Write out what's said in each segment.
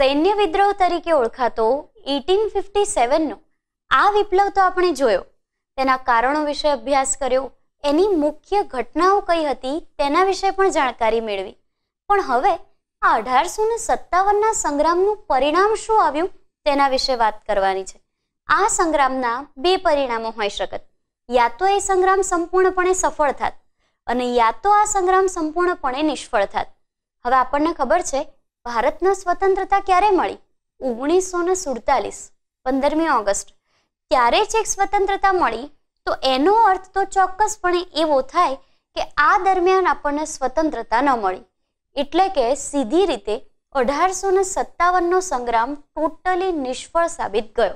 સૈન્ય વિદ્રોહ તરીકે ઓળખાતો એટીન ફિફ્ટી સેવનનો આ વિપ્લવ તો આપણે જોયો તેના કારણો વિશે અભ્યાસ કર્યો એની મુખ્ય ઘટનાઓ કઈ હતી તેના વિશે પણ જાણકારી મેળવી પણ હવે આ અઢારસો ને સત્તાવનના સંગ્રામનું પરિણામ શું આવ્યું તેના વિશે વાત કરવાની છે આ સંગ્રામના બે પરિણામો હોઈ શકત યા તો એ સંગ્રામ સંપૂર્ણપણે સફળ થાત અને યા તો આ સંગ્રામ સંપૂર્ણપણે નિષ્ફળ થાત હવે આપણને ખબર છે ભારતને સ્વતંત્રતા ક્યારે મળી ઓગણીસો ને સુડતાલીસ પંદરમી ઓગસ્ટ ત્યારે જ એક સ્વતંત્રતા મળી તો એનો અર્થ તો ચોક્કસપણે એવો થાય કે આ દરમિયાન આપણને સ્વતંત્રતા ન મળી એટલે કે સીધી રીતે અઢારસો ને સત્તાવનનો સંગ્રામ ટોટલી નિષ્ફળ સાબિત ગયો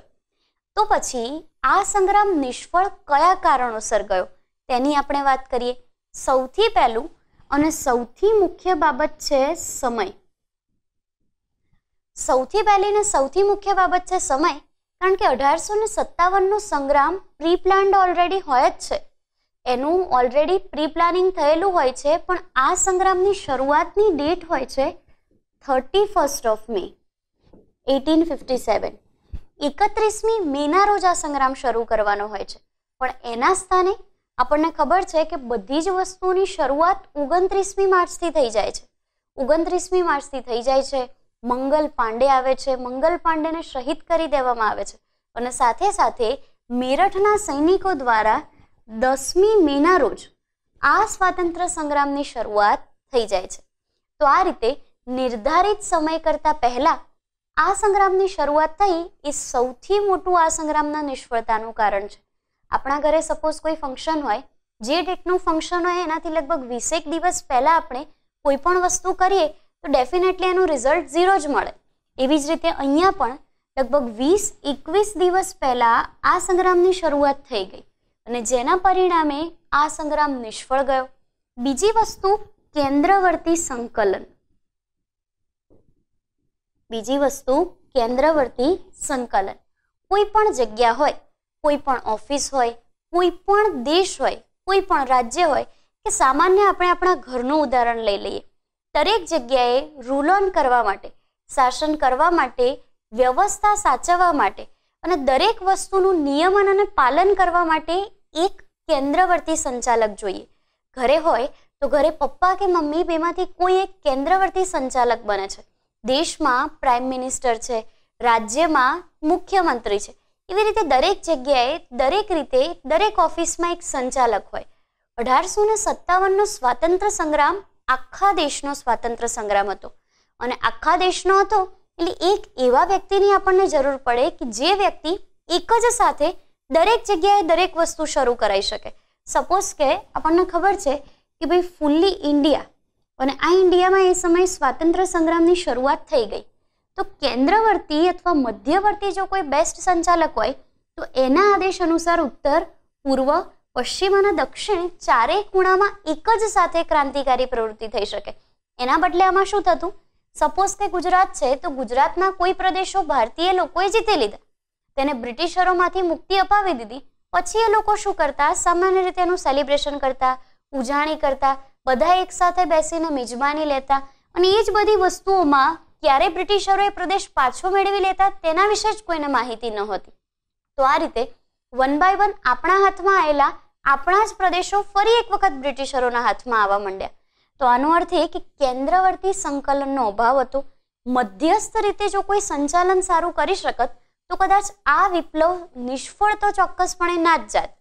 તો પછી આ સંગ્રામ નિષ્ફળ કયા કારણોસર ગયો તેની આપણે વાત કરીએ સૌથી પહેલું અને સૌથી મુખ્ય બાબત છે સમય સૌથી પહેલી ને સૌથી મુખ્ય બાબત છે સમય કારણ કે અઢારસો ને સત્તાવનનો સંગ્રામ પ્રી પ્લાન્ડ ઓલરેડી હોય જ છે એનું ઓલરેડી પ્રી પ્લાનિંગ થયેલું હોય છે પણ આ સંગ્રામની શરૂઆતની ડેટ હોય છે thirty first of May eighteen fifty seven એકત્રીસમી મેના રોજ આ સંગ્રામ શરૂ કરવાનો હોય છે પણ એના સ્થાને આપણને ખબર છે કે બધી જ વસ્તુઓની શરૂઆત ઓગણત્રીસમી માર્ચથી થઈ જાય છે ઓગણત્રીસમી માર્ચથી થઈ જાય છે મંગલ પાંડે આવે છે મંગલ પાંડેને શહીદ કરી દેવામાં આવે છે અને સાથે સાથે મેરઠના સૈનિકો દ્વારા દસમી મેના રોજ આ સ્વાતંત્ર્ય સંગ્રામની શરૂઆત થઈ જાય છે તો આ રીતે નિર્ધારિત સમય કરતાં પહેલાં આ સંગ્રામની શરૂઆત થઈ એ સૌથી મોટું આ સંગ્રામના નિષ્ફળતાનું કારણ છે આપણા ઘરે સપોઝ કોઈ ફંક્શન હોય જે ડેટનું ફંક્શન હોય એનાથી લગભગ વીસેક દિવસ પહેલાં આપણે કોઈ પણ વસ્તુ કરીએ તો ડેફિનેટલી એનું રિઝલ્ટ ઝીરો જ મળે એવી જ રીતે અહીંયા પણ લગભગ વીસ એકવીસ દિવસ પહેલાં આ સંગ્રામની શરૂઆત થઈ ગઈ અને જેના પરિણામે આ સંગ્રામ નિષ્ફળ ગયો બીજી વસ્તુ કેન્દ્રવર્તી સંકલન બીજી વસ્તુ કેન્દ્રવર્તી સંકલન કોઈ પણ જગ્યા હોય કોઈ પણ ઓફિસ હોય કોઈ પણ દેશ હોય કોઈ પણ રાજ્ય હોય કે સામાન્ય આપણે આપણા ઘરનું ઉદાહરણ લઈ લઈએ દરેક જગ્યાએ રૂલ ઓન કરવા માટે શાસન કરવા માટે વ્યવસ્થા સાચવવા માટે અને દરેક વસ્તુનું નિયમન અને પાલન કરવા માટે એક કેન્દ્રવર્તી સંચાલક જોઈએ ઘરે હોય તો ઘરે પપ્પા કે મમ્મી બેમાંથી કોઈ એક કેન્દ્રવર્તી સંચાલક બને છે દેશમાં પ્રાઇમ મિનિસ્ટર છે રાજ્યમાં મુખ્યમંત્રી છે એવી રીતે દરેક જગ્યાએ દરેક રીતે દરેક ઓફિસમાં એક સંચાલક હોય અઢારસો ને સત્તાવનનો સ્વાતંત્ર્ય સંગ્રામ આખા દેશનો સ્વાતંત્ર્ય સંગ્રામ હતો અને આખા દેશનો હતો એટલે એક એવા વ્યક્તિની આપણને જરૂર પડે કે જે વ્યક્તિ એક જ સાથે દરેક જગ્યાએ દરેક વસ્તુ શરૂ કરાવી શકે સપોઝ કે આપણને ખબર છે કે ભાઈ ફૂલ્લી ઇન્ડિયા અને આ ઇન્ડિયામાં એ સમયે સ્વાતંત્ર્ય સંગ્રામની શરૂઆત થઈ ગઈ તો કેન્દ્રવર્તી અથવા મધ્યવર્તી જો કોઈ બેસ્ટ સંચાલક હોય તો એના આદેશ અનુસાર ઉત્તર પૂર્વ પશ્ચિમ અને દક્ષિણ ચારેય ખૂણામાં એક જ સાથે ક્રાંતિકારી પ્રવૃત્તિ થઈ શકે એના બદલે આમાં શું થતું સપોઝ કે ગુજરાત છે તો ગુજરાતના કોઈ પ્રદેશો ભારતીય લોકોએ જીતી લીધા તેને બ્રિટિશરોમાંથી મુક્તિ અપાવી દીધી પછી એ લોકો શું કરતા સામાન્ય રીતે એનું સેલિબ્રેશન કરતા ઉજાણી કરતા બધા એકસાથે બેસીને મિજબાની લેતા અને એ જ બધી વસ્તુઓમાં ક્યારે બ્રિટિશરોએ પ્રદેશ પાછો મેળવી લેતા તેના વિશે જ કોઈને માહિતી ન હતી તો આ રીતે વન બાય વન આપણા હાથમાં આવેલા આપણા જ પ્રદેશો ફરી એક વખત બ્રિટિશરોના હાથમાં આવવા માંડ્યા તો આનો અર્થ એ કે કેન્દ્રવર્તી સંકલનનો અભાવ હતો મધ્યસ્થ રીતે જો કોઈ સંચાલન સારું કરી શકત તો કદાચ આ વિપ્લવ નિષ્ફળ તો ચોક્કસપણે ના જ જાત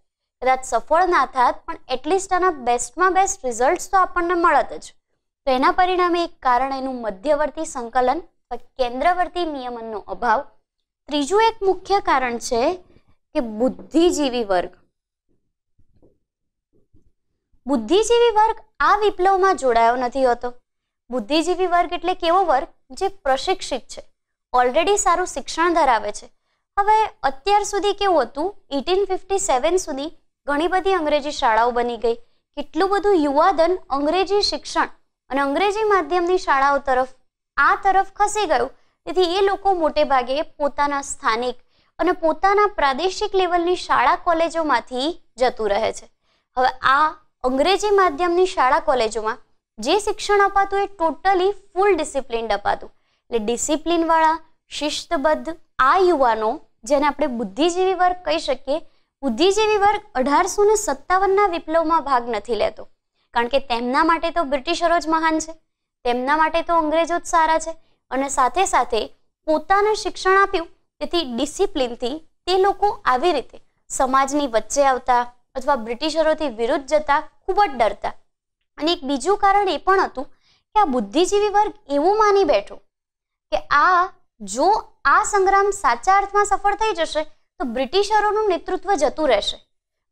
કદાચ સફળ ના થાત પણ એટલીસ્ટ આના બેસ્ટમાં બેસ્ટ રિઝલ્ટ તો આપણને મળત જ તો એના પરિણામે એક કારણ એનું મધ્યવર્તી સંકલન કેન્દ્રવર્તી નિયમનનો અભાવ ત્રીજું એક મુખ્ય કારણ છે કે બુદ્ધિજીવી વર્ગ બુદ્ધિજીવી વર્ગ આ વિપ્લવમાં જોડાયો નથી હોતો બુદ્ધિજીવી વર્ગ એટલે કેવો વર્ગ જે પ્રશિક્ષિત છે ઓલરેડી સારું શિક્ષણ ધરાવે છે હવે અત્યાર સુધી કેવું હતું એટીન ફિફ્ટી સેવન સુધી ઘણી બધી અંગ્રેજી શાળાઓ બની ગઈ કેટલું બધું યુવાધન અંગ્રેજી શિક્ષણ અને અંગ્રેજી માધ્યમની શાળાઓ તરફ આ તરફ ખસી ગયું તેથી એ લોકો મોટે ભાગે પોતાના સ્થાનિક અને પોતાના પ્રાદેશિક લેવલની શાળા કોલેજોમાંથી જતું રહે છે હવે આ અંગ્રેજી માધ્યમની શાળા કોલેજોમાં જે શિક્ષણ અપાતું એ ટોટલી ફૂલ ડિસિપ્લિન્ડ અપાતું એટલે ડિસિપ્લિનવાળા શિસ્તબદ્ધ આ યુવાનો જેને આપણે બુદ્ધિજીવી વર્ગ કહી શકીએ બુદ્ધિજીવી વર્ગ અઢારસો ને સત્તાવનના વિપ્લવમાં ભાગ નથી લેતો કારણ કે તેમના માટે તો બ્રિટિશરો જ મહાન છે તેમના માટે તો અંગ્રેજો જ સારા છે અને સાથે સાથે પોતાને શિક્ષણ આપ્યું તેથી ડિસિપ્લિનથી તે લોકો આવી રીતે સમાજની વચ્ચે આવતા અથવા બ્રિટિશરોથી વિરુદ્ધ જતા ખૂબ જ ડરતા અને એક બીજું કારણ એ પણ હતું કે આ બુદ્ધિજીવી વર્ગ એવું માની બેઠો કે આ જો આ સંગ્રામ સાચા અર્થમાં સફળ થઈ જશે તો બ્રિટિશરોનું નેતૃત્વ જતું રહેશે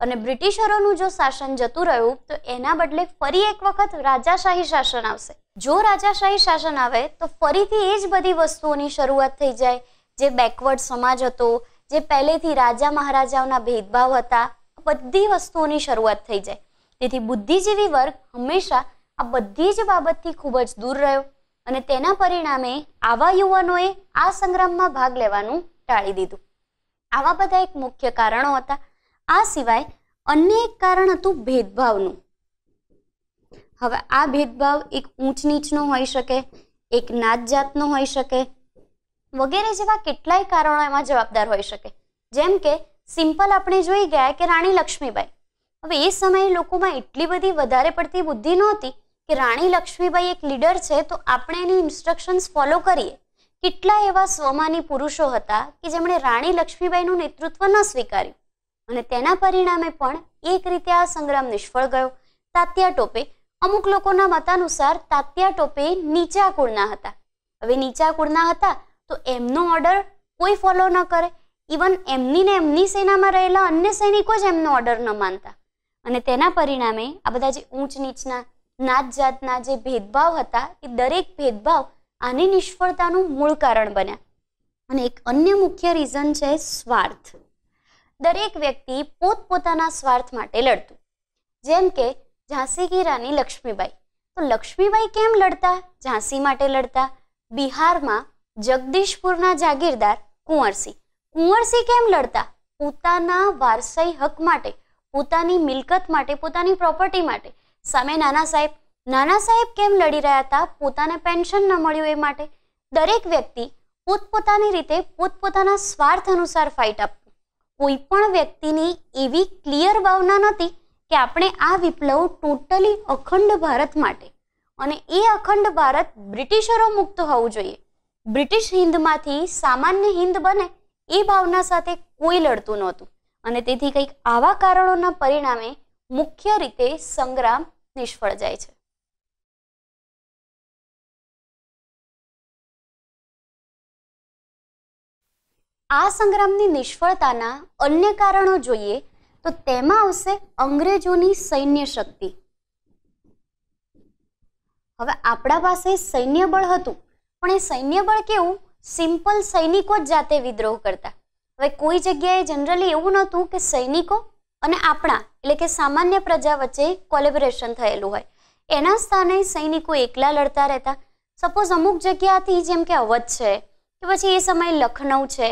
અને બ્રિટિશરોનું જો શાસન જતું રહ્યું તો એના બદલે ફરી એક વખત રાજાશાહી શાસન આવશે જો રાજાશાહી શાસન આવે તો ફરીથી એ જ બધી વસ્તુઓની શરૂઆત થઈ જાય જે બેકવર્ડ સમાજ હતો જે પહેલેથી રાજા મહારાજાઓના ભેદભાવ હતા બધી વસ્તુઓની શરૂઆત થઈ જાય તેથી બુદ્ધિજીવી વર્ગ હંમેશા આ બધી જ બાબતથી ખૂબ જ દૂર રહ્યો અને તેના પરિણામે આવા યુવાનોએ આ સંગ્રામમાં ભાગ લેવાનું ટાળી દીધું આવા બધા એક મુખ્ય કારણો હતા આ સિવાય અન્ય એક કારણ હતું ભેદભાવનું હવે આ ભેદભાવ એક ઊંચ નીચનો હોઈ શકે એક નાત જાતનો હોઈ શકે વગેરે જેવા કેટલાય કારણો એમાં જવાબદાર હોઈ શકે જેમ કે સિમ્પલ આપણે જોઈ ગયા કે રાણી લક્ષ્મીબાઈ હવે એ સમયે લોકોમાં એટલી બધી વધારે પડતી બુદ્ધિ નહોતી કે રાણી લક્ષ્મીબાઈ એક લીડર છે તો આપણે એની ઇન્સ્ટ્રક્શન્સ ફોલો કરીએ કેટલા એવા સ્વમાની પુરુષો હતા કે જેમણે રાણી લક્ષ્મીબાઈનું નેતૃત્વ ન સ્વીકાર્યું અને તેના પરિણામે પણ એક રીતે આ સંગ્રામ નિષ્ફળ ગયો તાત્યા ટોપે અમુક લોકોના મતાનુસાર તાત્યા ટોપે નીચા કુળના હતા હવે નીચા કુળના હતા તો એમનો ઓર્ડર કોઈ ફોલો ન કરે ઇવન એમની ને એમની સેનામાં રહેલા અન્ય સૈનિકો જ એમનો ઓર્ડર ન માનતા અને તેના પરિણામે આ બધા જે ઊંચ નીચના નાત જાતના જે ભેદભાવ હતા એ દરેક ભેદભાવ આની નિષ્ફળતાનું મૂળ કારણ બન્યા અને એક અન્ય મુખ્ય રીઝન છે સ્વાર્થ દરેક વ્યક્તિ પોતપોતાના સ્વાર્થ માટે લડતું જેમ કે ઝાંસી કી રાની લક્ષ્મીબાઈ તો લક્ષ્મીબાઈ કેમ લડતા ઝાંસી માટે લડતા બિહારમાં જગદીશપુરના જાગીરદાર કુંવરસિંહ કુંવરસિંહ કેમ લડતા પોતાના વારસાઈ હક માટે પોતાની મિલકત માટે પોતાની પ્રોપર્ટી માટે સામે નાના સાહેબ નાના સાહેબ કેમ લડી રહ્યા હતા પોતાને પેન્શન ન મળ્યું એ માટે દરેક વ્યક્તિ પોતપોતાની રીતે પોતપોતાના સ્વાર્થ અનુસાર ફાઇટ આપતી કોઈ પણ વ્યક્તિની એવી ક્લિયર ભાવના નથી કે આપણે આ વિપ્લવ ટોટલી અખંડ ભારત માટે અને એ અખંડ ભારત બ્રિટિશરો મુક્ત હોવું જોઈએ બ્રિટિશ હિન્દમાંથી સામાન્ય હિન્દ બને એ ભાવના સાથે કોઈ લડતું નહોતું અને તેથી કંઈક આવા કારણોના પરિણામે મુખ્ય રીતે સંગ્રામ નિષ્ફળ જાય છે આ સંગ્રામની નિષ્ફળતાના અન્ય કારણો જોઈએ તો તેમાં આવશે અંગ્રેજોની સૈન્ય શક્તિ હવે આપણા પાસે સૈન્ય બળ હતું પણ એ સૈન્ય બળ કેવું સિમ્પલ સૈનિકો જ જાતે વિદ્રોહ કરતા હવે કોઈ જગ્યાએ જનરલી એવું નહોતું કે સૈનિકો અને આપણા એટલે કે સામાન્ય પ્રજા વચ્ચે કોલેબોરેશન થયેલું હોય એના સ્થાને સૈનિકો એકલા લડતા રહેતા સપોઝ અમુક જગ્યાથી જેમ કે અવધ છે કે પછી એ સમયે લખનઉ છે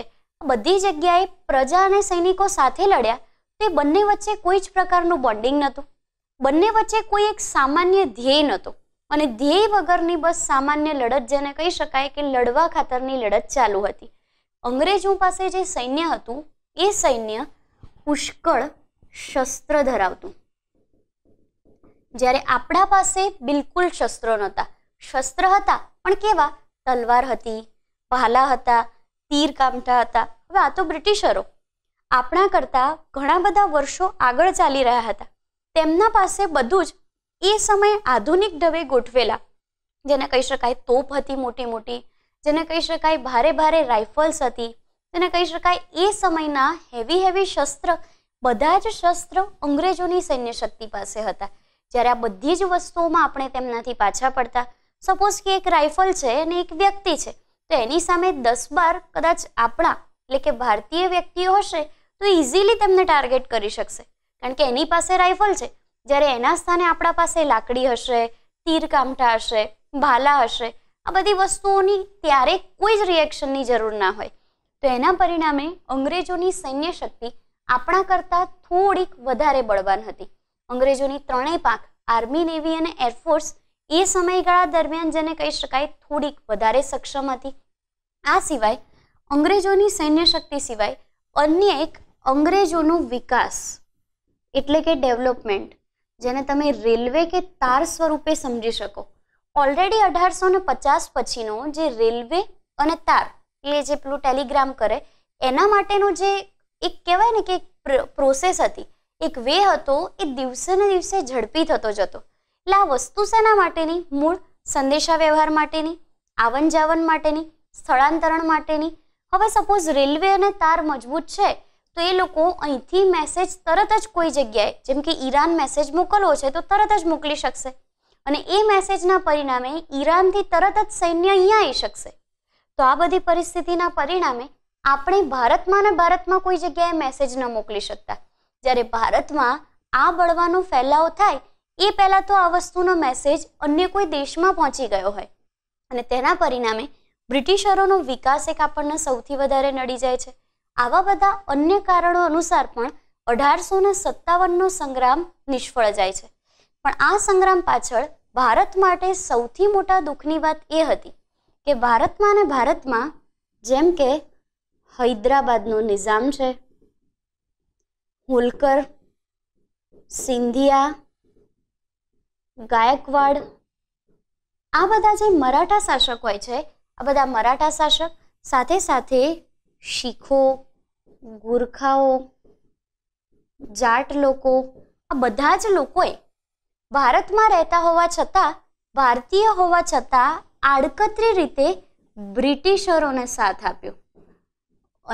બધી જગ્યાએ પ્રજા અને સૈનિકો સાથે લડ્યા તે બંને વચ્ચે કોઈ જ પ્રકારનું બોન્ડિંગ નહોતું બંને વચ્ચે કોઈ એક સામાન્ય ધ્યેય નહોતો અને ધ્યેય વગરની બસ સામાન્ય લડત જેને કહી શકાય કે લડવા ખાતરની લડત ચાલુ હતી અંગ્રેજો પાસે જે સૈન્ય હતું એ સૈન્ય પુષ્કળ શસ્ત્ર ધરાવતું જ્યારે આપણા પાસે બિલકુલ શસ્ત્રો નહોતા શસ્ત્ર હતા પણ કેવા તલવાર હતી ભાલા હતા તીર કામઠા હતા હવે આ તો બ્રિટિશરો આપણા કરતાં ઘણા બધા વર્ષો આગળ ચાલી રહ્યા હતા તેમના પાસે બધું જ એ સમય આધુનિક ઢબે ગોઠવેલા જેને કહી શકાય તોપ હતી મોટી મોટી જેને કહી શકાય ભારે ભારે રાઇફલ્સ હતી તેને કહી શકાય એ સમયના હેવી હેવી શસ્ત્ર બધા જ શસ્ત્ર અંગ્રેજોની સૈન્ય શક્તિ પાસે હતા જ્યારે આ બધી જ વસ્તુઓમાં આપણે તેમનાથી પાછા પડતા સપોઝ કે એક રાઇફલ છે અને એક વ્યક્તિ છે તો એની સામે દસ બાર કદાચ આપણા એટલે કે ભારતીય વ્યક્તિઓ હશે તો ઇઝીલી તેમને ટાર્ગેટ કરી શકશે કારણ કે એની પાસે રાઇફલ છે જ્યારે એના સ્થાને આપણા પાસે લાકડી હશે તીર કામઠા હશે ભાલા હશે આ બધી વસ્તુઓની ત્યારે કોઈ જ રિએક્શનની જરૂર ના હોય તો એના પરિણામે અંગ્રેજોની સૈન્ય શક્તિ આપણા કરતાં થોડીક વધારે બળવાન હતી અંગ્રેજોની ત્રણેય પાંખ આર્મી નેવી અને એરફોર્સ એ સમયગાળા દરમિયાન જેને કહી શકાય થોડીક વધારે સક્ષમ હતી આ સિવાય અંગ્રેજોની સૈન્ય શક્તિ સિવાય અન્ય એક અંગ્રેજોનો વિકાસ એટલે કે ડેવલપમેન્ટ જેને તમે રેલવે કે તાર સ્વરૂપે સમજી શકો ઓલરેડી અઢારસો ને પચાસ પછીનો જે રેલવે અને તાર એટલે જે પેલું ટેલિગ્રામ કરે એના માટેનો જે એક કહેવાય ને કે પ્રોસેસ હતી એક વે હતો એ દિવસે ને દિવસે ઝડપી થતો જતો એટલે આ વસ્તુ શેના માટેની મૂળ સંદેશા વ્યવહાર માટેની આવન જાવન માટેની સ્થળાંતરણ માટેની હવે સપોઝ રેલવે અને તાર મજબૂત છે તો એ લોકો અહીંથી મેસેજ તરત જ કોઈ જગ્યાએ જેમ કે ઈરાન મેસેજ મોકલવો છે તો તરત જ મોકલી શકશે અને એ મેસેજના પરિણામે ઈરાનથી તરત જ સૈન્ય અહીંયા આવી શકશે તો આ બધી પરિસ્થિતિના પરિણામે આપણે ભારતમાં ને ભારતમાં કોઈ જગ્યાએ મેસેજ ન મોકલી શકતા જ્યારે ભારતમાં આ બળવાનો ફેલાવો થાય એ પહેલાં તો આ વસ્તુનો મેસેજ અન્ય કોઈ દેશમાં પહોંચી ગયો હોય અને તેના પરિણામે બ્રિટિશરોનો વિકાસ એક આપણને સૌથી વધારે નડી જાય છે આવા બધા અન્ય કારણો અનુસાર પણ અઢારસો ને સત્તાવનનો સંગ્રામ નિષ્ફળ જાય છે પણ આ સંગ્રામ પાછળ ભારત માટે સૌથી મોટા દુઃખની વાત એ હતી કે ભારતમાં ને ભારતમાં જેમ કે હૈદરાબાદનો નિઝામ છે હોલકર સિંધિયા ગાયકવાડ આ બધા જે મરાઠા શાસક હોય છે આ બધા મરાઠા શાસક સાથે સાથે શીખો ગુરખાઓ જાટ લોકો આ બધા જ લોકોએ ભારતમાં રહેતા હોવા છતાં ભારતીય હોવા છતાં આડકતરી રીતે બ્રિટિશરોને સાથ આપ્યો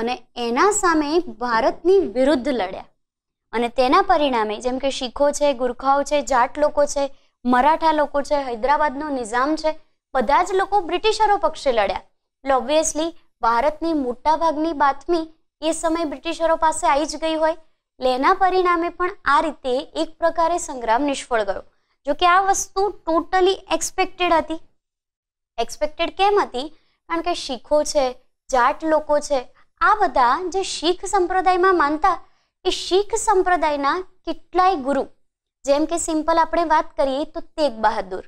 અને એના સામે ભારતની વિરુદ્ધ લડ્યા અને તેના પરિણામે જેમ કે શીખો છે ગુરખાઓ છે જાટ લોકો છે મરાઠા લોકો છે હૈદરાબાદનો નિઝામ છે બધા જ લોકો બ્રિટિશરો પક્ષે લડ્યા એટલે ઓબ્વિયસલી ભારતની મોટાભાગની બાતમી એ સમય બ્રિટિશરો પાસે આવી જ ગઈ હોય એટલે એના પરિણામે પણ આ રીતે એક પ્રકારે સંગ્રામ નિષ્ફળ ગયો જો કે આ વસ્તુ ટોટલી એક્સપેક્ટેડ હતી એક્સપેક્ટેડ કેમ હતી કારણ કે શીખો છે જાટ લોકો છે આ બધા જે શીખ સંપ્રદાયમાં માનતા એ શીખ સંપ્રદાયના કેટલાય ગુરુ જેમ કે સિમ્પલ આપણે વાત કરીએ તો તેગ બહાદુર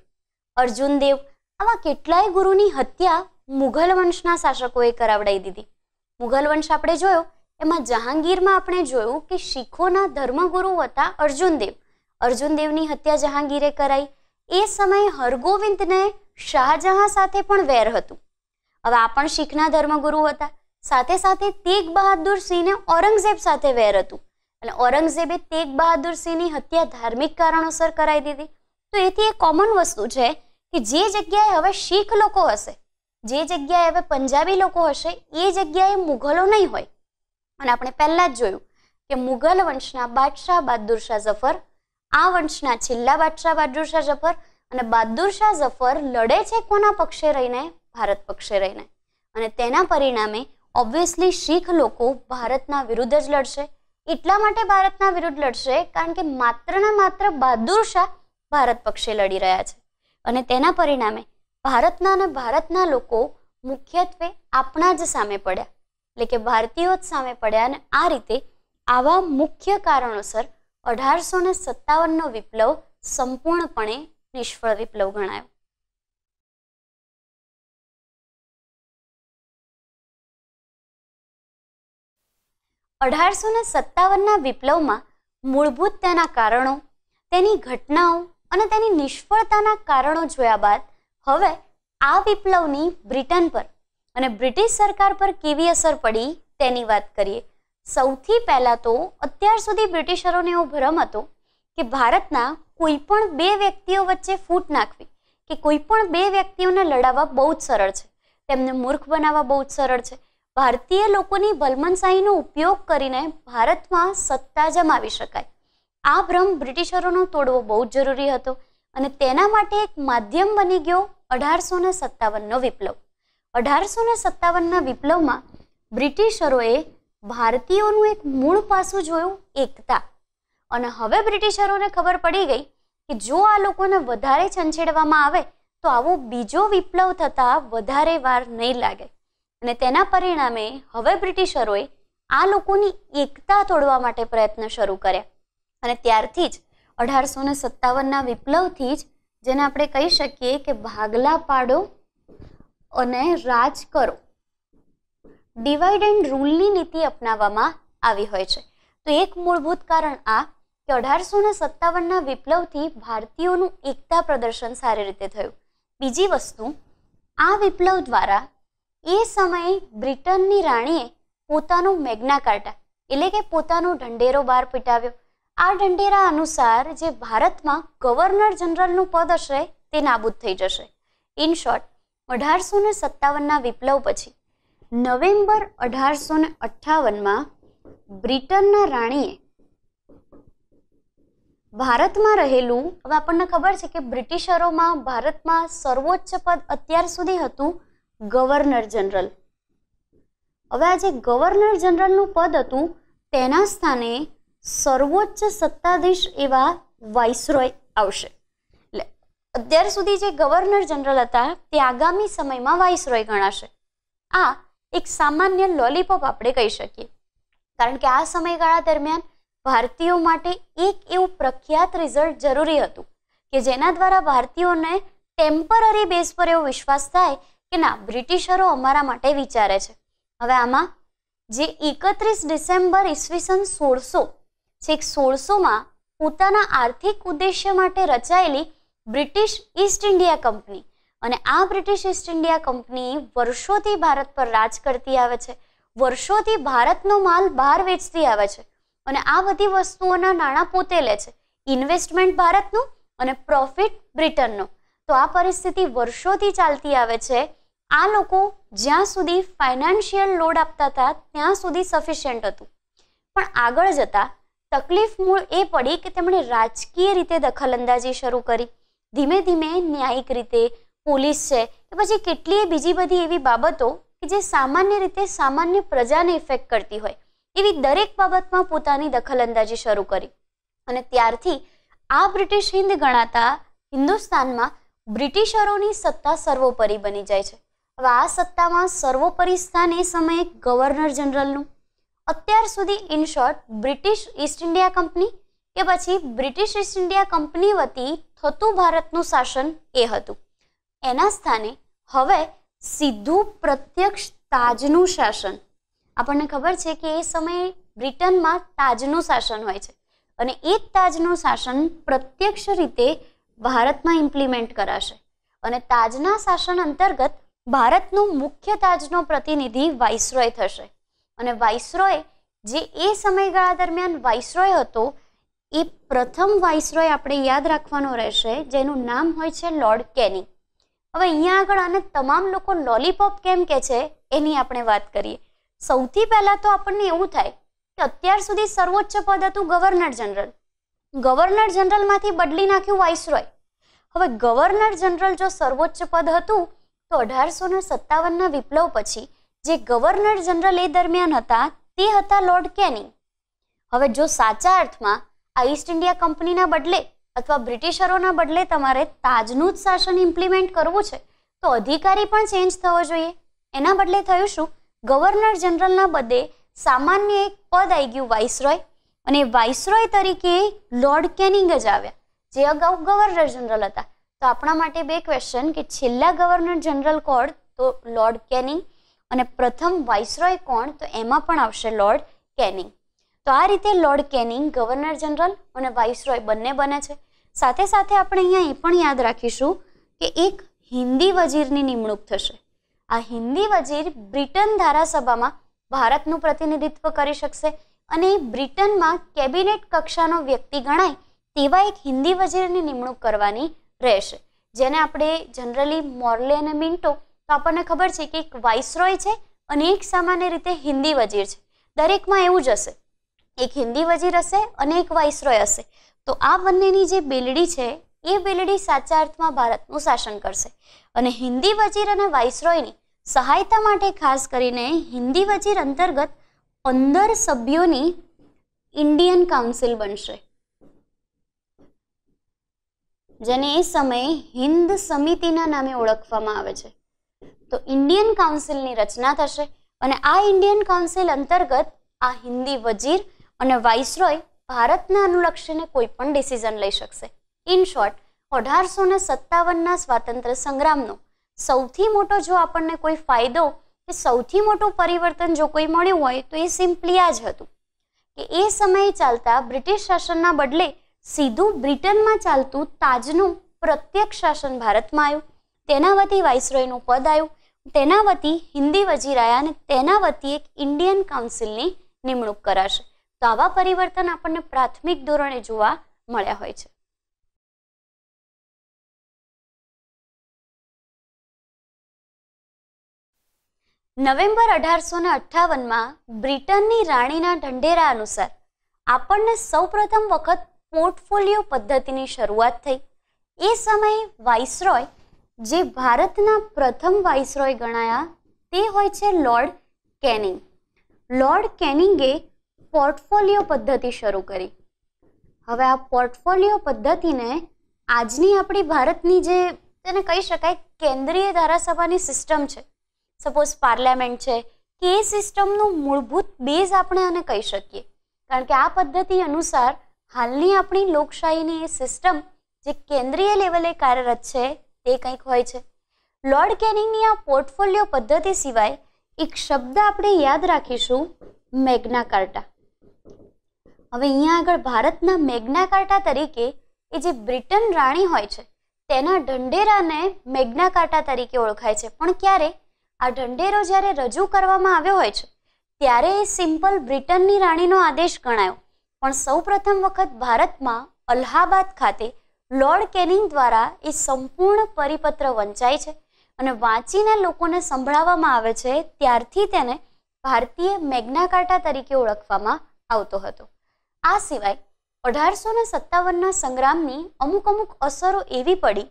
અર્જુન દેવ આવા કેટલાય ગુરુની હત્યા મુઘલ વંશના શાસકોએ કરાવડાવી દીધી મુઘલ વંશ આપણે જોયો એમાં જહાંગીરમાં આપણે જોયું કે શીખોના ધર્મગુરુ હતા અર્જુનદેવ અર્જુનદેવની હત્યા જહાંગીરે કરાઈ એ સમયે હરગોવિંદને શાહજહાં સાથે પણ વેર હતું હવે આ પણ શીખના ધર્મગુરુ હતા સાથે સાથે તેગ બહાદુર સિંહને ઔરંગઝેબ સાથે વેર હતું અને ઔરંગઝેબે તેગ બહાદુર સિંહની હત્યા ધાર્મિક કારણોસર કરાવી દીધી તો એથી એ કોમન વસ્તુ છે કે જે જગ્યાએ હવે શીખ લોકો હશે જે જગ્યાએ હવે પંજાબી લોકો હશે એ જગ્યાએ મુઘલો નહીં હોય અને આપણે પહેલાં જ જોયું કે મુઘલ વંશના બાદશાહ બહાદુર શાહ જફર આ વંશના છેલ્લા બાદશાહ બહાદુર શાહ જફર અને બહાદુર શાહ જફર લડે છે કોના પક્ષે રહીને ભારત પક્ષે રહીને અને તેના પરિણામે ઓબ્વિયસલી શીખ લોકો ભારતના વિરુદ્ધ જ લડશે એટલા માટે ભારતના વિરુદ્ધ લડશે કારણ કે માત્ર ને માત્ર બહાદુર શાહ ભારત પક્ષે લડી રહ્યા છે અને તેના પરિણામે ભારતના અને ભારતના લોકો મુખ્યત્વે આપણા જ સામે પડ્યા એટલે કે ભારતીયો જ સામે પડ્યા અને આ રીતે આવા મુખ્ય કારણોસર અઢારસો ને સત્તાવનનો વિપ્લવ સંપૂર્ણપણે નિષ્ફળ વિપ્લવ ગણાયો અઢારસો ને સત્તાવનના વિપ્લવમાં મૂળભૂત તેના કારણો તેની ઘટનાઓ અને તેની નિષ્ફળતાના કારણો જોયા બાદ હવે આ વિપ્લવની બ્રિટન પર અને બ્રિટિશ સરકાર પર કેવી અસર પડી તેની વાત કરીએ સૌથી પહેલાં તો અત્યાર સુધી બ્રિટિશરોને એવો ભ્રમ હતો કે ભારતના કોઈ પણ બે વ્યક્તિઓ વચ્ચે ફૂટ નાખવી કે કોઈ પણ બે વ્યક્તિઓને લડાવવા બહુ જ સરળ છે તેમને મૂર્ખ બનાવવા બહુ જ સરળ છે ભારતીય લોકોની ભલમનશાહીનો ઉપયોગ કરીને ભારતમાં સત્તા જમાવી શકાય આ ભ્રમ બ્રિટિશરોનો તોડવો બહુ જ જરૂરી હતો અને તેના માટે એક માધ્યમ બની ગયો અઢારસો ને સત્તાવનનો વિપ્લવ અઢારસો ને સત્તાવનના વિપ્લવમાં બ્રિટિશરોએ ભારતીયોનું એક મૂળ પાસું જોયું એકતા અને હવે બ્રિટિશરોને ખબર પડી ગઈ કે જો આ લોકોને વધારે છંછેડવામાં આવે તો આવો બીજો વિપ્લવ થતાં વધારે વાર નહીં લાગે અને તેના પરિણામે હવે બ્રિટિશરોએ આ લોકોની એકતા તોડવા માટે પ્રયત્ન શરૂ કર્યા અને ત્યારથી જ અઢારસો ને સત્તાવનના વિપ્લવથી જ જેને આપણે કહી શકીએ કે ભાગલા પાડો અને રાજ કરો ડિવાઈડ એન્ડ રૂલની નીતિ અપનાવવામાં આવી હોય છે તો એક મૂળભૂત કારણ આ કે અઢારસો ને સત્તાવનના વિપ્લવથી ભારતીયોનું એકતા પ્રદર્શન સારી રીતે થયું બીજી વસ્તુ આ વિપ્લવ દ્વારા એ સમયે બ્રિટનની રાણીએ પોતાનું મેગ્ના કાર્ટા એટલે કે પોતાનો ઢંઢેરો બહાર પીટાવ્યો આ ઢંઢેરા અનુસાર જે ભારતમાં ગવર્નર જનરલનું પદ હશે તે નાબૂદ થઈ જશે ઇન શોર્ટ અઢારસો ને સત્તાવનના વિપ્લવ પછી નવેમ્બર અઢારસો ને અઠ્ઠાવનમાં બ્રિટનના રાણીએ ભારતમાં રહેલું હવે આપણને ખબર છે કે બ્રિટિશરોમાં ભારતમાં સર્વોચ્ચ પદ અત્યાર સુધી હતું ગવર્નર જનરલ હવે આ જે ગવર્નર જનરલનું પદ હતું તેના સ્થાને સર્વોચ્ચ સત્તાધીશ એવા વાઇસરોય આવશે એટલે અત્યાર સુધી જે ગવર્નર જનરલ હતા તે આગામી સમયમાં વાઇસરોય ગણાશે આ એક સામાન્ય લોલીપોપ આપણે કહી શકીએ કારણ કે આ સમયગાળા દરમિયાન ભારતીયો માટે એક એવું પ્રખ્યાત રિઝલ્ટ જરૂરી હતું કે જેના દ્વારા ભારતીયોને ટેમ્પરરી બેઝ પર એવો વિશ્વાસ થાય કે ના બ્રિટિશરો અમારા માટે વિચારે છે હવે આમાં જે એકત્રીસ ડિસેમ્બર ઈસવીસન સોળસો છેક સોળસોમાં પોતાના આર્થિક ઉદ્દેશ્ય માટે રચાયેલી બ્રિટિશ ઈસ્ટ ઇન્ડિયા કંપની અને આ બ્રિટિશ ઈસ્ટ ઇન્ડિયા કંપની વર્ષોથી ભારત પર રાજ કરતી આવે છે વર્ષોથી ભારતનો માલ બહાર વેચતી આવે છે અને આ બધી વસ્તુઓના નાણાં પોતે લે છે ઇન્વેસ્ટમેન્ટ ભારતનું અને પ્રોફિટ બ્રિટનનું તો આ પરિસ્થિતિ વર્ષોથી ચાલતી આવે છે આ લોકો જ્યાં સુધી ફાઇનાન્શિયલ લોડ આપતા હતા ત્યાં સુધી સફિશિયન્ટ હતું પણ આગળ જતાં તકલીફ મૂળ એ પડી કે તેમણે રાજકીય રીતે દખલઅંદાજી શરૂ કરી ધીમે ધીમે ન્યાયિક રીતે પોલીસ છે કે પછી કેટલીય બીજી બધી એવી બાબતો કે જે સામાન્ય રીતે સામાન્ય પ્રજાને ઇફેક્ટ કરતી હોય એવી દરેક બાબતમાં પોતાની દખલઅંદાજી શરૂ કરી અને ત્યારથી આ બ્રિટિશ હિન્દ ગણાતા હિન્દુસ્તાનમાં બ્રિટિશરોની સત્તા સર્વોપરી બની જાય છે હવે આ સત્તામાં સર્વોપરી સ્થાન એ સમયે ગવર્નર જનરલનું અત્યાર સુધી in short British East India company કે પછી બ્રિટિશ ઈસ્ટ ઇન્ડિયા કંપની વતી થતું ભારતનું શાસન એ હતું એના સ્થાને હવે સીધું પ્રત્યક્ષ તાજનું શાસન આપણને ખબર છે કે એ સમયે બ્રિટનમાં તાજનું શાસન હોય છે અને એ તાજનું શાસન પ્રત્યક્ષ રીતે ભારતમાં ઇમ્પ્લિમેન્ટ કરાશે અને તાજના શાસન અંતર્ગત ભારતનું મુખ્ય તાજનો પ્રતિનિધિ વાઇસરોય થશે અને વાઇસરોય જે એ સમયગાળા દરમિયાન વાઇસરોય હતો એ પ્રથમ વાઇસરોય આપણે યાદ રાખવાનો રહેશે જેનું નામ હોય છે લોર્ડ કેની હવે અહીંયા આગળ આને તમામ લોકો લોલીપોપ કેમ કે છે એની આપણે વાત કરીએ સૌથી પહેલાં તો આપણને એવું થાય કે અત્યાર સુધી સર્વોચ્ચ પદ હતું ગવર્નર જનરલ ગવર્નર જનરલમાંથી બદલી નાખ્યું વાઇસરોય હવે ગવર્નર જનરલ જો સર્વોચ્ચ પદ હતું તો અઢારસો ને સત્તાવનના વિપ્લવ પછી જે ગવર્નર જનરલ એ દરમિયાન હતા તે હતા લોર્ડ કેનિંગ હવે જો સાચા અર્થમાં આ ઈસ્ટ ઇન્ડિયા કંપનીના બદલે અથવા બ્રિટિશરોના બદલે તમારે તાજનું જ શાસન ઇમ્પ્લિમેન્ટ કરવું છે તો અધિકારી પણ ચેન્જ થવો જોઈએ એના બદલે થયું શું ગવર્નર જનરલના બદલે સામાન્ય એક પદ આવી ગયું વાઇસરોય અને વાઇસરોય તરીકે લોર્ડ કેનિંગ જ આવ્યા જે અગાઉ ગવર્નર જનરલ હતા તો આપણા માટે બે ક્વેશ્ચન કે છેલ્લા ગવર્નર જનરલ કોડ તો લોર્ડ કેનિંગ અને પ્રથમ વાઇસરોય કોણ તો એમાં પણ આવશે લોર્ડ કેનિંગ તો આ રીતે લોર્ડ કેનિંગ ગવર્નર જનરલ અને વાઇસરોય બંને બને છે સાથે સાથે આપણે અહીંયા એ પણ યાદ રાખીશું કે એક હિન્દી વજીરની નિમણૂક થશે આ હિન્દી વજીર બ્રિટન ધારાસભામાં ભારતનું પ્રતિનિધિત્વ કરી શકશે અને બ્રિટનમાં કેબિનેટ કક્ષાનો વ્યક્તિ ગણાય તેવા એક હિન્દી વજીરની નિમણૂક કરવાની રહેશે જેને આપણે જનરલી મોર્લે અને મિન્ટો તો આપણને ખબર છે કે એક વાઇસરોય છે અને એક સામાન્ય રીતે હિન્દી વજીર છે દરેકમાં એવું જ હશે એક હિન્દી વજીર હશે અને એક વાઇસરોય હશે તો આ બંનેની જે બેલડી છે એ બેલડી સાચા અર્થમાં ભારતનું શાસન કરશે અને હિન્દી વજીર અને વાઇસરોયની સહાયતા માટે ખાસ કરીને હિન્દી વજીર અંતર્ગત પંદર સભ્યોની ઇન્ડિયન કાઉન્સિલ બનશે જેને એ સમયે હિન્દ સમિતિના નામે ઓળખવામાં આવે છે તો ઇન્ડિયન કાઉન્સિલની રચના થશે અને આ ઇન્ડિયન કાઉન્સિલ અંતર્ગત આ હિન્દી વજીર અને વાઇસરોય ભારતને અનુલક્ષીને કોઈ પણ ડિસિઝન લઈ શકશે ઇન શોર્ટ અઢારસો ને સત્તાવનના સ્વાતંત્ર્ય સંગ્રામનો સૌથી મોટો જો આપણને કોઈ ફાયદો કે સૌથી મોટું પરિવર્તન જો કોઈ મળ્યું હોય તો એ સિમ્પલી આ જ હતું કે એ સમયે ચાલતા બ્રિટિશ શાસનના બદલે સીધું બ્રિટનમાં ચાલતું તાજનું પ્રત્યક્ષ શાસન ભારતમાં આવ્યું તેના વતી વાઇસરોયનું પદ આવ્યું તેના વતી હિન્દી વજીરાયા અને તેના વતી એક ઇન્ડિયન કાઉન્સિલની નિમણૂક કરાશે તો આવા પરિવર્તન આપણને પ્રાથમિક ધોરણે જોવા મળ્યા હોય છે નવેમ્બર અઢારસો ને અઠ્ઠાવનમાં બ્રિટનની રાણીના ઢંઢેરા અનુસાર આપણને સૌપ્રથમ વખત પોર્ટફોલિયો પદ્ધતિની શરૂઆત થઈ એ સમયે વાઇસરોય જે ભારતના પ્રથમ વાઇસરોય ગણાયા તે હોય છે લોર્ડ કેનિંગ લોર્ડ કેનિંગે પોર્ટફોલિયો પદ્ધતિ શરૂ કરી હવે આ પોર્ટફોલિયો પદ્ધતિને આજની આપણી ભારતની જે તેને કહી શકાય કેન્દ્રીય ધારાસભાની સિસ્ટમ છે સપોઝ પાર્લામેન્ટ છે કે એ સિસ્ટમનું મૂળભૂત બેઝ આપણે આને કહી શકીએ કારણ કે આ પદ્ધતિ અનુસાર હાલની આપણી લોકશાહીની એ સિસ્ટમ જે કેન્દ્રીય લેવલે કાર્યરત છે તે કંઈક હોય છે લોર્ડ કેનિંગની આ પોર્ટફોલિયો પદ્ધતિ સિવાય એક શબ્દ આપણે યાદ રાખીશું મેગ્ના કાર્ટા હવે અહીંયા આગળ ભારતના મેગ્ના કાર્ટા તરીકે એ જે બ્રિટન રાણી હોય છે તેના ઢંઢેરાને મેગ્ના કાર્ટા તરીકે ઓળખાય છે પણ ક્યારે આ ઢંઢેરો જ્યારે રજૂ કરવામાં આવ્યો હોય છે ત્યારે એ સિમ્પલ બ્રિટનની રાણીનો આદેશ ગણાયો પણ સૌપ્રથમ વખત ભારતમાં અલ્હાબાદ ખાતે લોર્ડ કેનિંગ દ્વારા એ સંપૂર્ણ પરિપત્ર વંચાય છે અને વાંચીને લોકોને સંભળાવવામાં આવે છે ત્યારથી તેને ભારતીય મેગ્નાકાર્ટા તરીકે ઓળખવામાં આવતો હતો આ સિવાય અઢારસો ને સત્તાવનના સંગ્રામની અમુક અમુક અસરો એવી પડી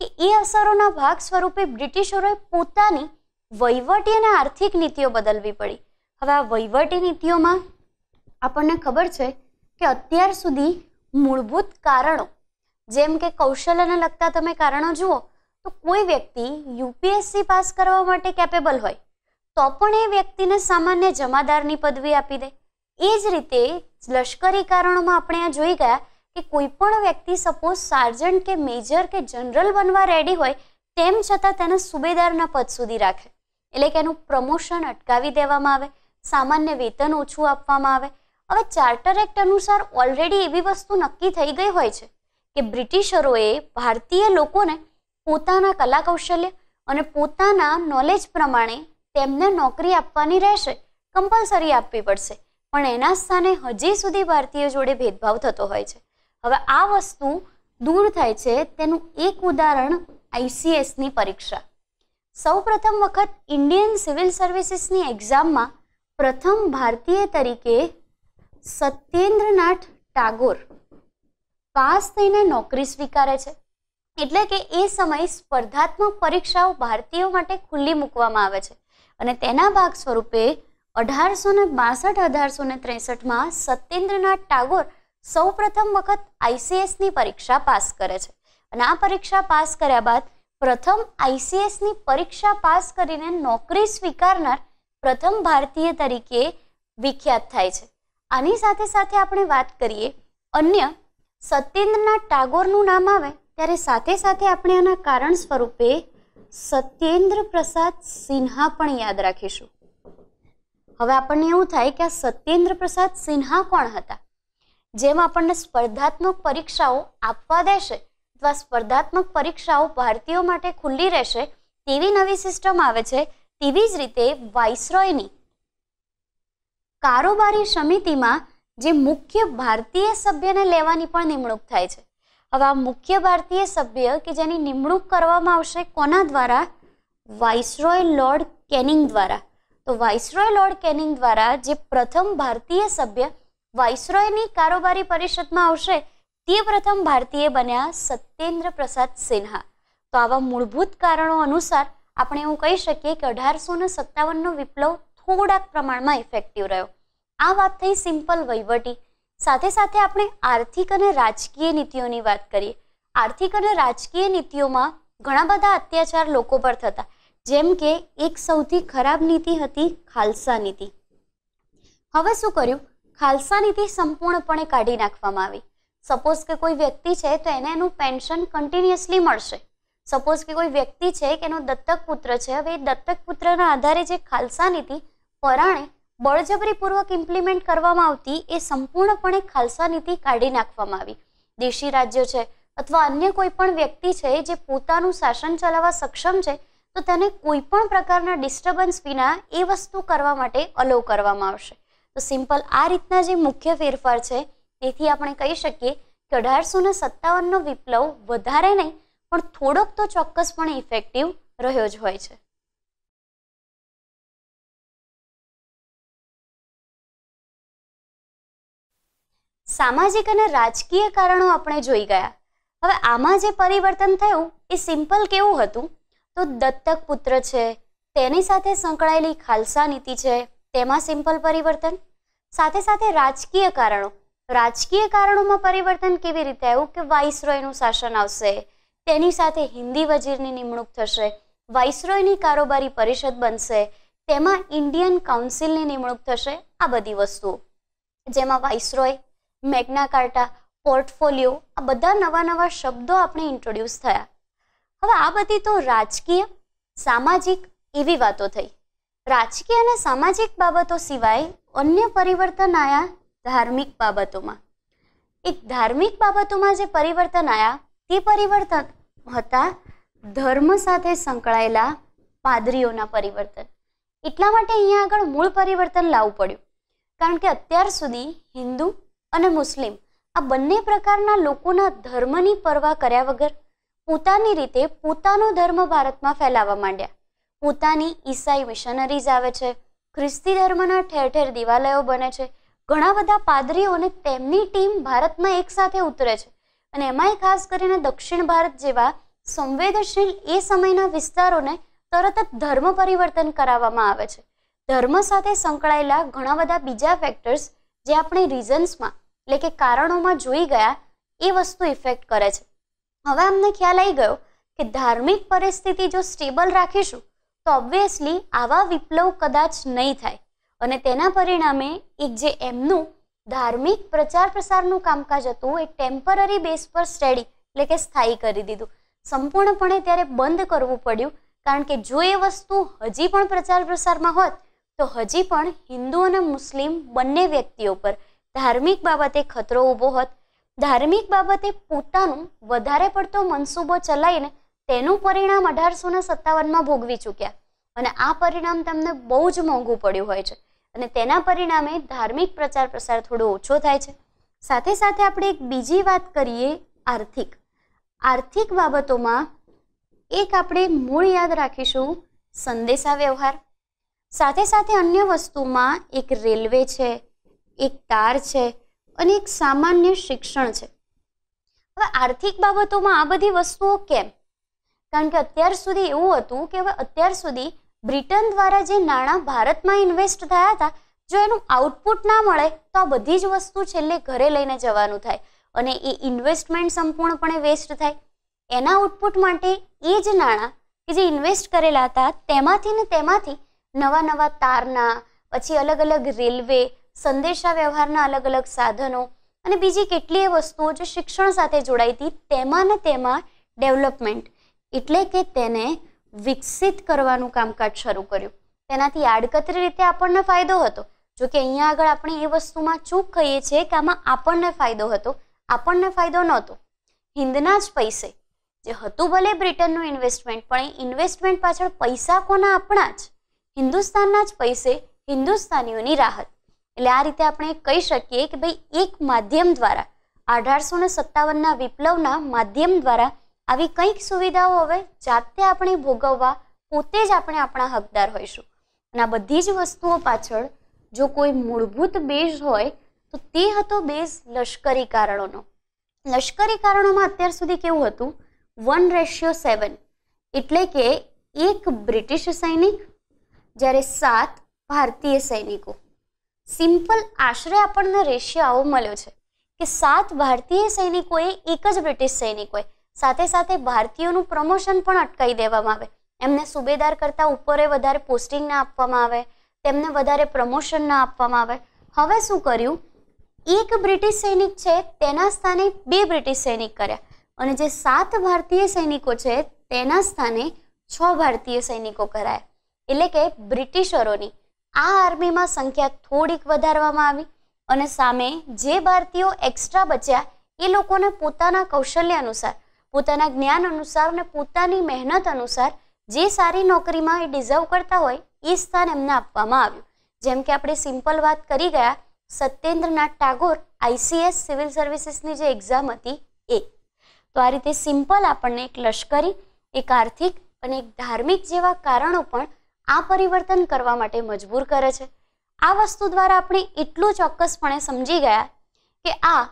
કે એ અસરોના ભાગ સ્વરૂપે બ્રિટિશરોએ પોતાની વહીવટી અને આર્થિક નીતિઓ બદલવી પડી હવે આ વહીવટી નીતિઓમાં આપણને ખબર છે કે અત્યાર સુધી મૂળભૂત કારણો જેમ કે કૌશલ્યને લગતા તમે કારણો જુઓ તો કોઈ વ્યક્તિ યુપીએસસી પાસ કરવા માટે કેપેબલ હોય તો પણ એ વ્યક્તિને સામાન્ય જમાદારની પદવી આપી દે એ જ રીતે લશ્કરી કારણોમાં આપણે આ જોઈ ગયા કે કોઈ પણ વ્યક્તિ સપોઝ સાર્જન્ટ કે મેજર કે જનરલ બનવા રેડી હોય તેમ છતાં તેને સુબેદારના પદ સુધી રાખે એટલે કે એનું પ્રમોશન અટકાવી દેવામાં આવે સામાન્ય વેતન ઓછું આપવામાં આવે હવે ચાર્ટર એક્ટ અનુસાર ઓલરેડી એવી વસ્તુ નક્કી થઈ ગઈ હોય છે કે બ્રિટિશરોએ ભારતીય લોકોને પોતાના કલા કૌશલ્ય અને પોતાના નોલેજ પ્રમાણે તેમને નોકરી આપવાની રહેશે કમ્પલસરી આપવી પડશે પણ એના સ્થાને હજી સુધી ભારતીય જોડે ભેદભાવ થતો હોય છે હવે આ વસ્તુ દૂર થાય છે તેનું એક ઉદાહરણ આઈસીએસની પરીક્ષા સૌ પ્રથમ વખત ઇન્ડિયન સિવિલ સર્વિસીસની એક્ઝામમાં પ્રથમ ભારતીય તરીકે સત્યેન્દ્રનાથ ટાગોર પાસ થઈને નોકરી સ્વીકારે છે એટલે કે એ સમયે સ્પર્ધાત્મક પરીક્ષાઓ ભારતીયો માટે ખુલ્લી મૂકવામાં આવે છે અને તેના ભાગ સ્વરૂપે અઢારસો ને બાસઠ અઢારસો ને ત્રેસઠમાં સત્યેન્દ્રનાથ ટાગોર સૌ પ્રથમ વખત આઈસીએસની પરીક્ષા પાસ કરે છે અને આ પરીક્ષા પાસ કર્યા બાદ પ્રથમ આઈસીએસની પરીક્ષા પાસ કરીને નોકરી સ્વીકારનાર પ્રથમ ભારતીય તરીકે વિખ્યાત થાય છે આની સાથે સાથે આપણે વાત કરીએ અન્ય સત્યેન્દ્રનાથ ટાગોરનું નામ આવે ત્યારે સાથે સાથે આપણે આના કારણ સ્વરૂપે સત્યેન્દ્ર પ્રસાદ સિન્હા પણ યાદ રાખીશું હવે આપણને એવું થાય કે આ સત્યેન્દ્ર પ્રસાદ સિન્હા કોણ હતા જેમ આપણને સ્પર્ધાત્મક પરીક્ષાઓ આપવા દેશે અથવા સ્પર્ધાત્મક પરીક્ષાઓ ભારતીયો માટે ખુલ્લી રહેશે તેવી નવી સિસ્ટમ આવે છે તેવી જ રીતે વાઇસરોયની કારોબારી સમિતિમાં જે મુખ્ય ભારતીય સભ્યને લેવાની પણ નિમણૂક થાય છે હવે આ મુખ્ય ભારતીય સભ્ય કે જેની નિમણૂક કરવામાં આવશે કોના દ્વારા વાઇસરોય લોર્ડ કેનિંગ દ્વારા તો વાઇસરોય લોર્ડ કેનિંગ દ્વારા જે પ્રથમ ભારતીય સભ્ય વાઇસરોયની કારોબારી પરિષદમાં આવશે તે પ્રથમ ભારતીય બન્યા સત્યેન્દ્ર પ્રસાદ સિન્હા તો આવા મૂળભૂત કારણો અનુસાર આપણે એવું કહી શકીએ કે અઢારસો ને સત્તાવનનો વિપ્લવ થોડાક પ્રમાણમાં ઇફેક્ટિવ રહ્યો આ વાત થઈ સિમ્પલ વહીવટી સાથે સાથે આપણે આર્થિક અને રાજકીય નીતિઓની વાત કરીએ આર્થિક અને રાજકીય નીતિઓમાં ઘણા બધા અત્યાચાર લોકો પર થતા જેમ કે એક સૌથી ખરાબ નીતિ હતી ખાલસા નીતિ હવે શું કર્યું ખાલસા નીતિ સંપૂર્ણપણે કાઢી નાખવામાં આવી સપોઝ કે કોઈ વ્યક્તિ છે તો એને એનું પેન્શન કન્ટિન્યુઅસલી મળશે સપોઝ કે કોઈ વ્યક્તિ છે કે એનો દત્તક પુત્ર છે હવે એ દત્તક પુત્રના આધારે જે ખાલસા નીતિ પરાણે બળજબરીપૂર્વક ઇમ્પ્લિમેન્ટ કરવામાં આવતી એ સંપૂર્ણપણે ખાલસા નીતિ કાઢી નાખવામાં આવી દેશી રાજ્ય છે અથવા અન્ય કોઈ પણ વ્યક્તિ છે જે પોતાનું શાસન ચલાવવા સક્ષમ છે તો તેને કોઈ પણ પ્રકારના ડિસ્ટર્બન્સ વિના એ વસ્તુ કરવા માટે અલો કરવામાં આવશે તો સિમ્પલ આ રીતના જે મુખ્ય ફેરફાર છે તેથી આપણે કહી શકીએ કે અઢારસો ને સત્તાવનનો વિપ્લવ વધારે નહીં પણ થોડોક તો ચોક્કસપણે ઇફેક્ટિવ રહ્યો જ હોય છે સામાજિક અને રાજકીય કારણો આપણે જોઈ ગયા હવે આમાં જે પરિવર્તન થયું એ સિમ્પલ કેવું હતું તો દત્તક પુત્ર છે તેની સાથે સંકળાયેલી ખાલસા નીતિ છે તેમાં સિમ્પલ પરિવર્તન સાથે સાથે રાજકીય કારણો રાજકીય કારણોમાં પરિવર્તન કેવી રીતે આવ્યું કે વાઇસરોયનું શાસન આવશે તેની સાથે હિન્દી વજીરની નિમણૂક થશે વાઇસરોયની કારોબારી પરિષદ બનશે તેમાં ઇન્ડિયન કાઉન્સિલની નિમણૂક થશે આ બધી વસ્તુઓ જેમાં વાઇસરોય મેગ્ના કાર્ટા પોર્ટફોલિયો આ બધા નવા નવા શબ્દો આપણે ઇન્ટ્રોડ્યુસ થયા હવે આ બધી તો રાજકીય સામાજિક એવી વાતો થઈ રાજકીય અને સામાજિક બાબતો સિવાય અન્ય પરિવર્તન આવ્યા ધાર્મિક બાબતોમાં એક ધાર્મિક બાબતોમાં જે પરિવર્તન આયા તે પરિવર્તન હતા ધર્મ સાથે સંકળાયેલા પાદરીઓના પરિવર્તન એટલા માટે અહીંયા આગળ મૂળ પરિવર્તન લાવવું પડ્યું કારણ કે અત્યાર સુધી હિન્દુ અને મુસ્લિમ આ બંને પ્રકારના લોકોના ધર્મની પરવા કર્યા વગર પોતાની રીતે પોતાનો ધર્મ ભારતમાં ફેલાવવા માંડ્યા પોતાની ઈસાઈ મિશનરીઝ આવે છે ખ્રિસ્તી ધર્મના ઠેર ઠેર દિવાલયો બને છે ઘણા બધા પાદરીઓ અને તેમની ટીમ ભારતમાં એકસાથે ઉતરે છે અને એમાંય ખાસ કરીને દક્ષિણ ભારત જેવા સંવેદનશીલ એ સમયના વિસ્તારોને તરત જ ધર્મ પરિવર્તન કરાવવામાં આવે છે ધર્મ સાથે સંકળાયેલા ઘણા બધા બીજા ફેક્ટર્સ જે આપણે રીઝન્સમાં એટલે કે કારણોમાં જોઈ ગયા એ વસ્તુ ઇફેક્ટ કરે છે હવે અમને ખ્યાલ આવી ગયો કે ધાર્મિક પરિસ્થિતિ જો સ્ટેબલ રાખીશું તો ઓબ્વિયસલી આવા વિપ્લવ કદાચ નહીં થાય અને તેના પરિણામે એક જે એમનું ધાર્મિક પ્રચાર પ્રસારનું કામકાજ હતું એ ટેમ્પરરી બેઝ પર સ્ટેડી એટલે કે સ્થાયી કરી દીધું સંપૂર્ણપણે ત્યારે બંધ કરવું પડ્યું કારણ કે જો એ વસ્તુ હજી પણ પ્રચાર પ્રસારમાં હોત તો હજી પણ હિન્દુ અને મુસ્લિમ બંને વ્યક્તિઓ પર ધાર્મિક બાબતે ખતરો ઊભો હોત ધાર્મિક બાબતે પોતાનું વધારે પડતો મનસૂબો ચલાવીને તેનું પરિણામ અઢારસો ને સત્તાવનમાં ભોગવી ચૂક્યા અને આ પરિણામ તેમને બહુ જ મોંઘું પડ્યું હોય છે અને તેના પરિણામે ધાર્મિક પ્રચાર પ્રસાર થોડો ઓછો થાય છે સાથે સાથે આપણે એક બીજી વાત કરીએ આર્થિક આર્થિક બાબતોમાં એક આપણે મૂળ યાદ રાખીશું સંદેશા વ્યવહાર સાથે સાથે અન્ય વસ્તુમાં એક રેલવે છે એક તાર છે અને એક સામાન્ય શિક્ષણ છે હવે આર્થિક બાબતોમાં આ બધી વસ્તુઓ કેમ કારણ કે અત્યાર સુધી એવું હતું કે હવે અત્યાર સુધી બ્રિટન દ્વારા જે નાણાં ભારતમાં ઇન્વેસ્ટ થયા હતા જો એનું આઉટપુટ ના મળે તો આ બધી જ વસ્તુ છેલ્લે ઘરે લઈને જવાનું થાય અને એ ઇન્વેસ્ટમેન્ટ સંપૂર્ણપણે વેસ્ટ થાય એના આઉટપુટ માટે એ જ નાણાં કે જે ઇન્વેસ્ટ કરેલા હતા તેમાંથી ને તેમાંથી નવા નવા તારના પછી અલગ અલગ રેલવે સંદેશા વ્યવહારના અલગ અલગ સાધનો અને બીજી કેટલીય વસ્તુઓ જે શિક્ષણ સાથે જોડાઈ હતી તેમાં ને તેમાં ડેવલપમેન્ટ એટલે કે તેને વિકસિત કરવાનું કામકાજ શરૂ કર્યું તેનાથી આડકતરી રીતે આપણને ફાયદો હતો જો કે અહીંયા આગળ આપણે એ વસ્તુમાં ચૂક કહીએ છીએ કે આમાં આપણને ફાયદો હતો આપણને ફાયદો નહોતો હિન્દના જ પૈસે જે હતું ભલે બ્રિટનનું ઇન્વેસ્ટમેન્ટ પણ એ ઇન્વેસ્ટમેન્ટ પાછળ પૈસા કોના આપણા જ હિન્દુસ્તાનના જ પૈસે હિન્દુસ્તાનીઓની રાહત એટલે આ રીતે આપણે કહી શકીએ કે ભાઈ એક માધ્યમ દ્વારા અઢારસો ને સત્તાવનના વિપ્લવના માધ્યમ દ્વારા આવી કંઈક સુવિધાઓ હવે જાતે આપણે ભોગવવા પોતે જ આપણે આપણા હકદાર હોઈશું અને આ બધી જ વસ્તુઓ પાછળ જો કોઈ મૂળભૂત બેઝ હોય તો તે હતો બેઝ લશ્કરી કારણોનો લશ્કરી કારણોમાં અત્યાર સુધી કેવું હતું વન રેશિયો સેવન એટલે કે એક બ્રિટિશ સૈનિક જ્યારે સાત ભારતીય સૈનિકો સિમ્પલ આશરે આપણને રેશિયો આવો મળ્યો છે કે સાત ભારતીય સૈનિકોએ એક જ બ્રિટિશ સૈનિકોએ સાથે સાથે ભારતીયોનું પ્રમોશન પણ અટકાવી દેવામાં આવે એમને સુબેદાર કરતાં ઉપરે વધારે પોસ્ટિંગ ના આપવામાં આવે તેમને વધારે પ્રમોશન ના આપવામાં આવે હવે શું કર્યું એક બ્રિટિશ સૈનિક છે તેના સ્થાને બે બ્રિટિશ સૈનિક કર્યા અને જે સાત ભારતીય સૈનિકો છે તેના સ્થાને છ ભારતીય સૈનિકો કરાયા એટલે કે બ્રિટિશરોની આ આર્મીમાં સંખ્યા થોડીક વધારવામાં આવી અને સામે જે ભારતીયો એક્સ્ટ્રા બચ્યા એ લોકોને પોતાના કૌશલ્ય અનુસાર પોતાના જ્ઞાન અનુસાર અને પોતાની મહેનત અનુસાર જે સારી નોકરીમાં એ ડિઝર્વ કરતા હોય એ સ્થાન એમને આપવામાં આવ્યું જેમ કે આપણે સિમ્પલ વાત કરી ગયા સત્યેન્દ્રનાથ ટાગોર આઈસીએસ સિવિલ સર્વિસીસની જે એક્ઝામ હતી એ તો આ રીતે સિમ્પલ આપણને એક લશ્કરી એક આર્થિક અને એક ધાર્મિક જેવા કારણો પણ આ પરિવર્તન કરવા માટે મજબૂર કરે છે આ વસ્તુ દ્વારા આપણે એટલું ચોક્કસપણે સમજી ગયા કે આ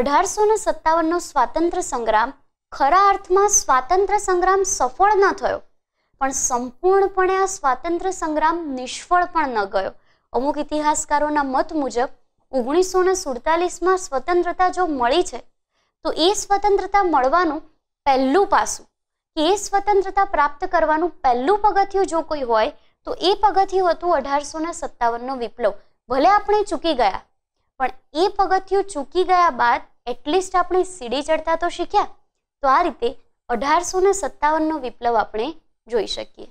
અઢારસો ને સત્તાવનનો સ્વાતંત્ર્ય સંગ્રામ ખરા અર્થમાં સ્વાતંત્ર્ય સંગ્રામ સફળ ન થયો પણ સંપૂર્ણપણે આ સ્વાતંત્ર્ય સંગ્રામ નિષ્ફળ પણ ન ગયો અમુક ઇતિહાસકારોના મત મુજબ ઓગણીસો ને સુડતાલીસમાં સ્વતંત્રતા જો મળી છે તો એ સ્વતંત્રતા મળવાનું પહેલું પાસું કે સ્વતંત્રતા પ્રાપ્ત કરવાનું પહેલું પગથિયું જો કોઈ હોય તો એ પગથિયું હતું અઢારસો ને સત્તાવનનો વિપ્લવ ભલે આપણે ચૂકી ગયા પણ એ પગથિયું ચૂકી ગયા બાદ એટલીસ્ટ આપણે સીડી ચડતા તો શીખ્યા તો આ રીતે અઢારસો ને સત્તાવનનો વિપ્લવ આપણે જોઈ શકીએ